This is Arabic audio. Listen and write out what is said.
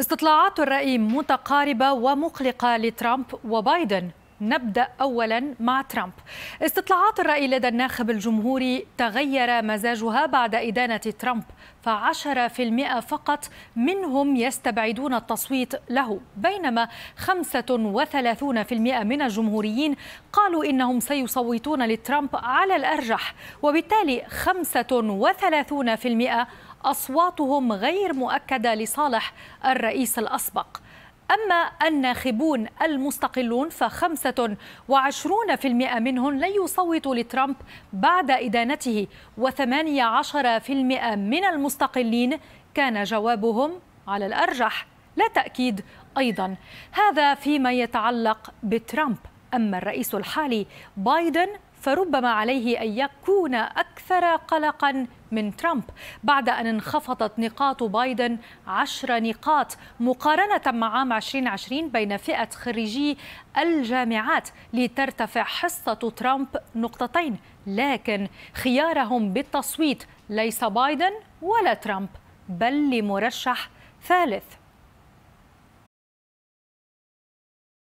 استطلاعات الرأي متقاربة ومقلقة لترامب وبايدن نبدأ أولا مع ترامب استطلاعات الرأي لدى الناخب الجمهوري تغير مزاجها بعد إدانة ترامب فعشرة في المئة فقط منهم يستبعدون التصويت له بينما خمسة وثلاثون في المئة من الجمهوريين قالوا إنهم سيصوتون لترامب على الأرجح وبالتالي خمسة وثلاثون في المئة أصواتهم غير مؤكدة لصالح الرئيس الأسبق أما الناخبون المستقلون فخمسة وعشرون في المئة منهم لن يصوتوا لترامب بعد إدانته وثمانية عشر في المئة من المستقلين كان جوابهم على الأرجح لا تأكيد أيضا هذا فيما يتعلق بترامب أما الرئيس الحالي بايدن فربما عليه أن يكون أكثر قلقا من ترامب بعد أن انخفضت نقاط بايدن عشر نقاط مقارنة مع عام 2020 بين فئة خريجي الجامعات لترتفع حصة ترامب نقطتين لكن خيارهم بالتصويت ليس بايدن ولا ترامب بل لمرشح ثالث